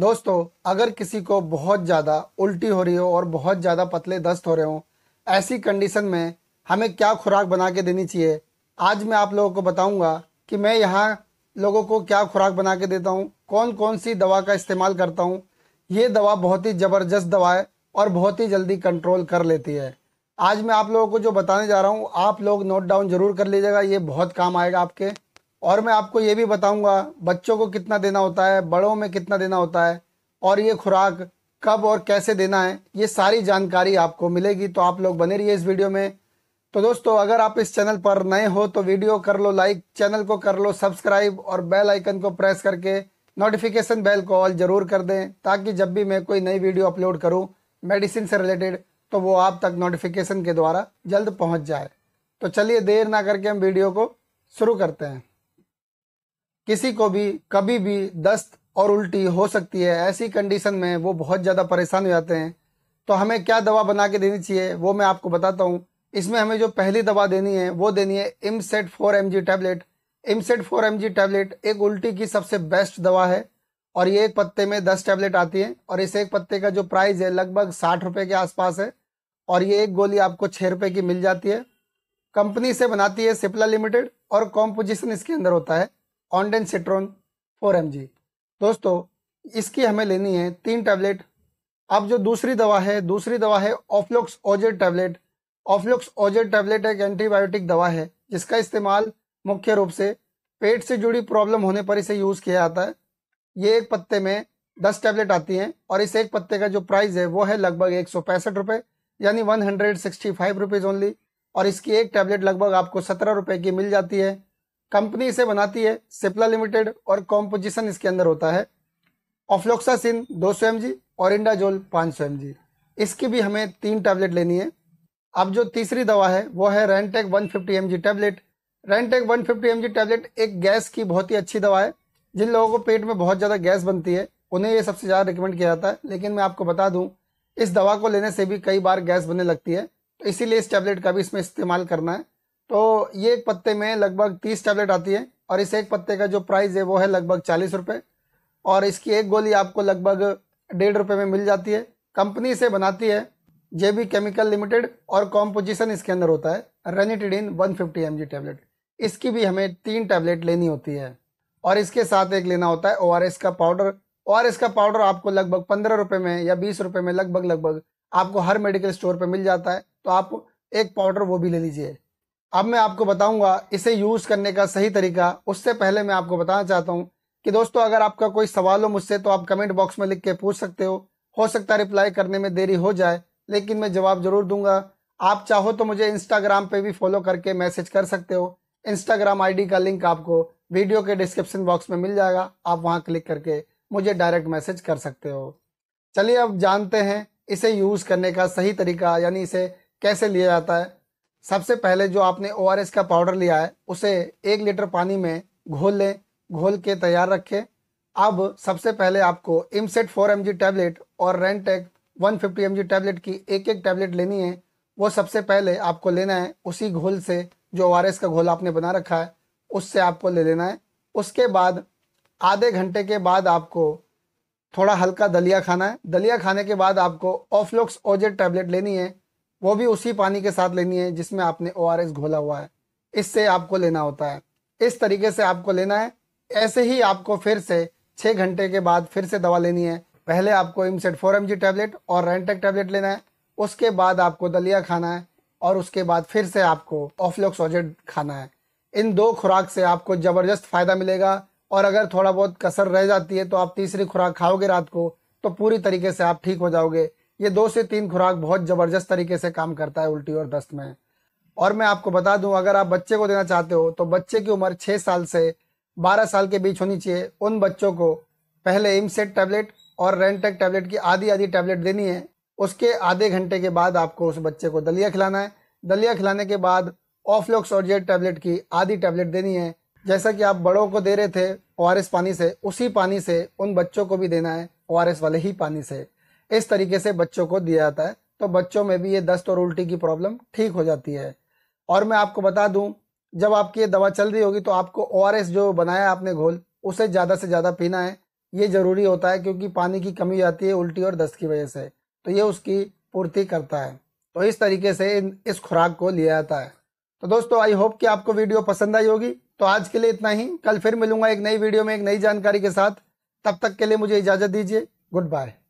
दोस्तों अगर किसी को बहुत ज़्यादा उल्टी हो रही हो और बहुत ज़्यादा पतले दस्त हो रहे हो ऐसी कंडीशन में हमें क्या खुराक बना के देनी चाहिए आज मैं आप लोगों को बताऊंगा कि मैं यहाँ लोगों को क्या खुराक बना के देता हूँ कौन कौन सी दवा का इस्तेमाल करता हूँ ये दवा बहुत ही ज़बरदस्त दवा है और बहुत ही जल्दी कंट्रोल कर लेती है आज मैं आप लोगों को जो बताने जा रहा हूँ आप लोग नोट डाउन ज़रूर कर लीजिएगा ये बहुत काम आएगा आपके और मैं आपको ये भी बताऊंगा बच्चों को कितना देना होता है बड़ों में कितना देना होता है और ये खुराक कब और कैसे देना है ये सारी जानकारी आपको मिलेगी तो आप लोग बने रहिए इस वीडियो में तो दोस्तों अगर आप इस चैनल पर नए हो तो वीडियो कर लो लाइक चैनल को कर लो सब्सक्राइब और बेल आइकन को प्रेस करके नोटिफिकेशन बेल को ऑल जरूर कर दें ताकि जब भी मैं कोई नई वीडियो अपलोड करूं मेडिसिन से रिलेटेड तो वो आप तक नोटिफिकेशन के द्वारा जल्द पहुंच जाए तो चलिए देर ना करके हम वीडियो को शुरू करते हैं किसी को भी कभी भी दस्त और उल्टी हो सकती है ऐसी कंडीशन में वो बहुत ज़्यादा परेशान हो जाते हैं तो हमें क्या दवा बना के देनी चाहिए वो मैं आपको बताता हूँ इसमें हमें जो पहली दवा देनी है वो देनी है Emeset four M G tablet Emeset four M G tablet एक उल्टी की सबसे बेस्ट दवा है और ये एक पत्ते में दस टैबलेट आती है और इस एक पत्ते का जो प्राइस है लगभग साठ रुपये के आसपास है और ये एक गोली आपको छः रुपये की मिल जाती है कंपनी से बनाती है सिप्ला लिमिटेड और कॉम्पोजिशन इसके अंदर होता है कॉन्डेंसेट्रॉन फोर एम दोस्तों इसकी हमें लेनी है तीन टैबलेट अब जो दूसरी दवा है दूसरी दवा है Oflox OZ tablet Oflox OZ tablet एक एंटीबायोटिक दवा है जिसका इस्तेमाल मुख्य रूप से पेट से जुड़ी प्रॉब्लम होने पर इसे यूज़ किया जाता है ये एक पत्ते में दस टैबलेट आती हैं और इस एक पत्ते का जो प्राइस है वो है लगभग एक सौ पैंसठ रुपये यानी one hundred sixty five rupees only और इसकी एक टैबलेट लगभग आपको सत्रह रुपये की मिल जाती है कंपनी इसे बनाती है सिप्ला लिमिटेड और कॉम्पोजिशन इसके अंदर होता है ऑफ्लोक्सासिन 200 सौ और इंडाजोल 500 सौ इसकी भी हमें तीन टैबलेट लेनी है अब जो तीसरी दवा है वो है Rantac 150 fifty tablet Rantac 150 fifty tablet एक गैस की बहुत ही अच्छी दवा है जिन लोगों को पेट में बहुत ज़्यादा गैस बनती है उन्हें ये सबसे ज़्यादा रिकमेंड किया जाता है लेकिन मैं आपको बता दूँ इस दवा को लेने से भी कई बार गैस बनने लगती है तो इसीलिए इस टैबलेट का भी इसमें इस्तेमाल करना है तो ये एक पत्ते में लगभग तीस टैबलेट आती है और इस एक पत्ते का जो प्राइस है वो है लगभग चालीस रुपये और इसकी एक गोली आपको लगभग डेढ़ रुपये में मिल जाती है कंपनी से बनाती है जेबी केमिकल लिमिटेड और कॉम्पोजिशन इसके अंदर होता है रेनिटिडिन 150 फिफ्टी टैबलेट इसकी भी हमें तीन टैबलेट लेनी होती है और इसके साथ एक लेना होता है ओ का पाउडर ओ का पाउडर आपको लगभग पंद्रह रुपये में या बीस रुपये में लगभग लगभग आपको हर मेडिकल स्टोर पर मिल जाता है तो आप एक पाउडर वो भी ले लीजिए अब मैं आपको बताऊंगा इसे यूज करने का सही तरीका उससे पहले मैं आपको बताना चाहता हूं कि दोस्तों अगर आपका कोई सवाल हो मुझसे तो आप कमेंट बॉक्स में लिख के पूछ सकते हो हो सकता है रिप्लाई करने में देरी हो जाए लेकिन मैं जवाब जरूर दूंगा आप चाहो तो मुझे इंस्टाग्राम पे भी फॉलो करके मैसेज कर सकते हो इंस्टाग्राम आईडी का लिंक आपको वीडियो के डिस्क्रिप्शन बॉक्स में मिल जाएगा आप वहां क्लिक करके मुझे डायरेक्ट मैसेज कर सकते हो चलिए अब जानते हैं इसे यूज करने का सही तरीका यानी इसे कैसे लिया जाता है सबसे पहले जो आपने ओ का पाउडर लिया है उसे एक लीटर पानी में घोल लें घोल के तैयार रखें अब सबसे पहले आपको इमसेट फोर एम टैबलेट और Rantac one fifty M tablet की एक एक टैबलेट लेनी है वो सबसे पहले आपको लेना है उसी घोल से जो ओ का घोल आपने बना रखा है उससे आपको ले लेना है उसके बाद आधे घंटे के बाद आपको थोड़ा हल्का दलिया खाना है दलिया खाने के बाद आपको ऑफलोक्स ओजेड टैबलेट लेनी है वो भी उसी पानी के साथ लेनी है जिसमें आपने ओ घोला हुआ है इससे आपको लेना होता है इस तरीके से आपको लेना है ऐसे ही आपको फिर से छः घंटे के बाद फिर से दवा लेनी है पहले आपको Emeset four M G tablet और रेंटेक टैबलेट लेना है उसके बाद आपको दलिया खाना है और उसके बाद फिर से आपको ऑफलोक्सोजेट खाना है इन दो खुराक से आपको ज़बरदस्त फ़ायदा मिलेगा और अगर थोड़ा बहुत कसर रह जाती है तो आप तीसरी खुराक खाओगे रात को तो पूरी तरीके से आप ठीक हो जाओगे ये दो से तीन खुराक बहुत ज़बरदस्त तरीके से काम करता है उल्टी और दस्त में और मैं आपको बता दूं अगर आप बच्चे को देना चाहते हो तो बच्चे की उम्र छह साल से बारह साल के बीच होनी चाहिए उन बच्चों को पहले इमसेट टैबलेट और रेनटेक टैबलेट की आधी आधी टैबलेट देनी है उसके आधे घंटे के बाद आपको उस बच्चे को दलिया खिलाना है दलिया खिलाने के बाद ऑफलोक्स और जेड टैबलेट की आधी टैबलेट देनी है जैसा कि आप बड़ों को दे रहे थे ओ पानी से उसी पानी से उन बच्चों को भी देना है ओ वाले ही पानी से इस तरीके से बच्चों को दिया जाता है तो बच्चों में भी ये दस्त और उल्टी की प्रॉब्लम ठीक हो जाती है और मैं आपको बता दूं जब आपकी ये दवा चल रही होगी तो आपको ओ जो बनाया आपने घोल उसे ज़्यादा से ज़्यादा पीना है ये ज़रूरी होता है क्योंकि पानी की कमी आती है उल्टी और दस्त की वजह से तो ये उसकी पूर्ति करता है तो इस तरीके से इस खुराक को लिया जाता है तो दोस्तों आई होप कि आपको वीडियो पसंद आई होगी तो आज के लिए इतना ही कल फिर मिलूंगा एक नई वीडियो में एक नई जानकारी के साथ तब तक के लिए मुझे इजाज़त दीजिए गुड बाय